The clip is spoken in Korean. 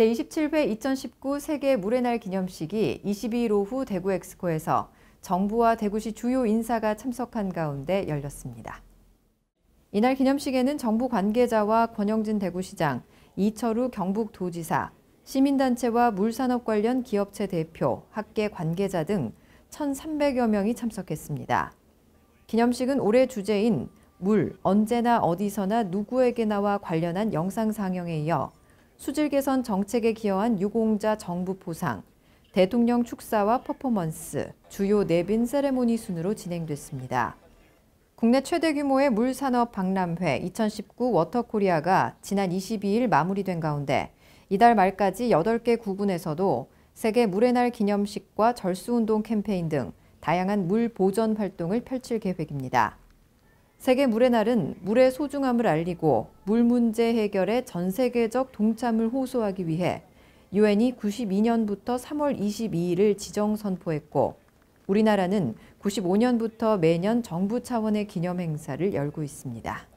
제27회 2019 세계 물의 날 기념식이 22일 오후 대구 엑스코에서 정부와 대구시 주요 인사가 참석한 가운데 열렸습니다. 이날 기념식에는 정부 관계자와 권영진 대구시장, 이철우 경북도지사, 시민단체와 물산업 관련 기업체 대표, 학계 관계자 등 1,300여 명이 참석했습니다. 기념식은 올해 주제인 물, 언제나 어디서나 누구에게나와 관련한 영상 상영에 이어 수질 개선 정책에 기여한 유공자 정부 포상 대통령 축사와 퍼포먼스, 주요 내빈 세레모니 순으로 진행됐습니다. 국내 최대 규모의 물산업 박람회 2019 워터코리아가 지난 22일 마무리된 가운데 이달 말까지 8개 구군에서도 세계 물의 날 기념식과 절수운동 캠페인 등 다양한 물 보전 활동을 펼칠 계획입니다. 세계 물의 날은 물의 소중함을 알리고 물 문제 해결에 전 세계적 동참을 호소하기 위해 유엔이 92년부터 3월 22일을 지정 선포했고 우리나라는 95년부터 매년 정부 차원의 기념 행사를 열고 있습니다.